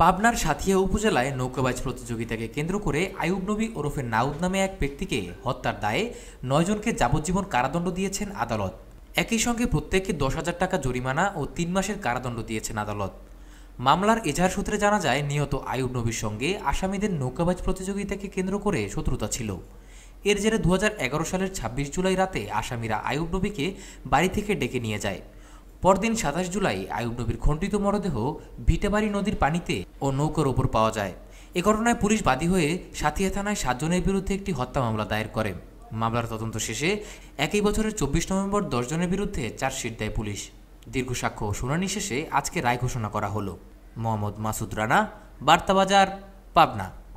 পাবনার সাথিয়া উপজেলায় নৌকাবাজ প্রতিযোগিতাকে কেন্দ্র করে আয়ুব নবী ওরফে নাউদ নামে এক ব্যক্তিকে হত্যার দায়ে নয়জনকে যাবজ্জীবন কারাদণ্ড দিয়েছেন আদালত একই সঙ্গে প্রত্যেককে দশ হাজার টাকা জরিমানা ও তিন মাসের কারাদণ্ড দিয়েছেন আদালত মামলার এজাহার সূত্রে জানা যায় নিহত আয়ুব নবীর সঙ্গে আসামিদের নৌকাবাজ প্রতিযোগিতাকে কেন্দ্র করে শত্রুতা ছিল এর জেরে দু সালের ২৬ জুলাই রাতে আসামিরা আয়ুব নবীকে বাড়ি থেকে ডেকে নিয়ে যায় পরদিন সাতাশ জুলাই আয়ুব নবীর খণ্ডিত মরদেহ ভিটেবাড়ি নদীর পানিতে ও নৌকার ওপর পাওয়া যায় এ ঘটনায় পুলিশ বাদী হয়ে সাতিয়া থানায় সাতজনের বিরুদ্ধে একটি হত্যা মামলা দায়ের করে মামলার তদন্ত শেষে একই বছরের চব্বিশ নভেম্বর দশজনের বিরুদ্ধে চার্জশিট দেয় পুলিশ দীর্ঘ সাক্ষ্য শুনানি শেষে আজকে রায় ঘোষণা করা হলো মোহাম্মদ মাসুদ রানা বার্তাবাজার পাবনা